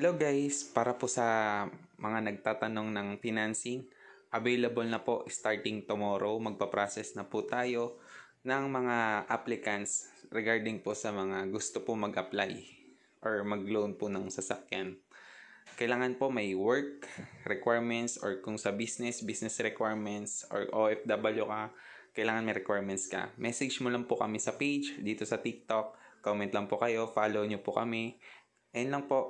Hello guys, para po sa mga nagtatanong ng financing, available na po starting tomorrow, magpa-process na po tayo ng mga applicants regarding po sa mga gusto po mag-apply or mag-loan po ng sasakyan. Kailangan po may work requirements or kung sa business, business requirements or OFW ka, kailangan may requirements ka. Message mo lang po kami sa page dito sa TikTok. Comment lang po kayo, follow nyo po kami. Ayun lang po.